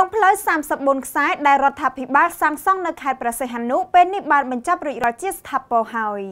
រងផ្លូវ34ខ្សែដែលរដ្ឋាភិបាលសាងសង់នៅខេត្តព្រះសីហនុពេលនេះបានបញ្ចប់រួចរាល់ជាស្ថាពរហើយ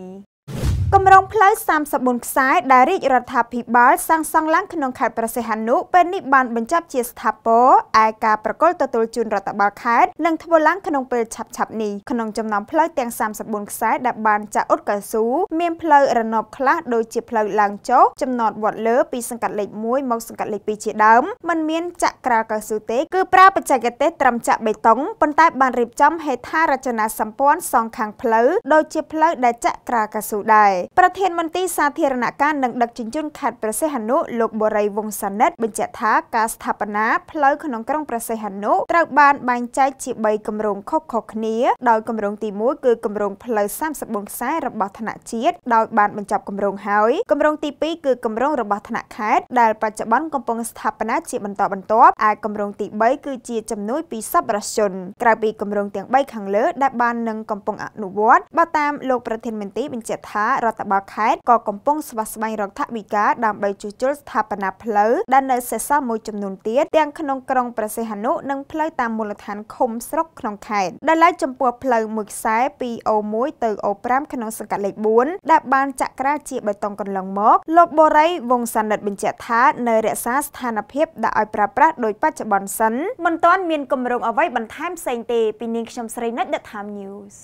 គម្រោងផ្លូវ34ខ្សែដែលរាជរដ្ឋាភិបាលសាងសង់ឡើងក្នុងខេត្តប្រសិទ្ធនុពេលនេះបានបញ្ចប់ជាស្ថាពរឯការប្រកល់ទទួលជូនរដ្ឋបាលខេត្តនឹងធ្វើឡើងក្នុងពេលឆាប់ៗនេះក្នុងចំណោមផ្លូវទាំង34ខ្សែដែលបានចាក់អ៊ុតកៅស៊ូមានផ្លូវរណបខ្លះដូចជាផ្លូវឡើងចុះចំណតវត្តលើពីសង្កាត់លេខ1មកសង្កាត់លេខ2ជាដើមមិនមានចាក់ក្រាលកៅស៊ូទេគឺប្រើបច្ចេកទេសត្រឹមចាក់បេតុងប៉ុន្តែបានរៀបចំ ហេដ្ឋារចនាសម្ព័ន្ធសងខាងផ្លូវដូចជាផ្លូវដែលចាក់ក្រាលកៅស៊ូដែរប្រធានមន្ត្រីសាធារណការនិងដឹកជញ្ជូនខេត្តព្រះសីហនុលោកបូរីវងសានិតបញ្ជាក់ថាការស្ថាបនាផ្លូវក្នុងក្រុងព្រះសីហនុត្រូវបានបែងចែកជា3គម្រោងខុសៗគ្នាដោយគម្រោងទី1គឺគម្រោងផ្លូវ34ខ្សែរបស់ថ្នាក់ជាតិដោយបានបញ្ចប់គម្រោងហើយគម្រោងទី2គឺគម្រោងរបស់ថ្នាក់ខេត្តដែល បច្ចុប្បន្នកំពុងស្ថាបនាជាបន្តបន្ទាប់ឯគម្រោងទី3គឺជាជំនួយពីសប្បុរសជនក្រៅពីគម្រោងទាំង3ខាងលើដែលបាននឹងកំពុងអនុវត្តបើតាមលោកប្រធានមន្ត្រីបញ្ជាក់ថារដ្ឋបាលខេត្តក៏កំពុងស្វាស្វែងរកថវិកាដើម្បីជួសជុលស្ថាបនាផ្លូវដែលនៅសេសសល់មួយចំនួនទៀតទាំងក្នុងក្រុងព្រះសីហនុនិងផ្លូវតាមមូលដ្ឋានឃុំស្រុកក្នុងខេត្តដែលឡែកចំពោះផ្លូវមួយខ្សែ 2O1 ទៅ O5 ក្នុងសង្កាត់លេខ4ដែលបានចាក់ក្រាជាបេតុងកន្លងមកលោកបូរីវងសានិតបញ្ជាក់ថានៅរក្សាស្ថានភាពដាក់ឲ្យប្រើប្រាស់ដោយបច្ចុប្បន្នសិនមិនទាន់មានគម្រោងអ្វីបន្ថែមផ្សេងទេពីនាងខ្ញុំស្រីនិច The Time News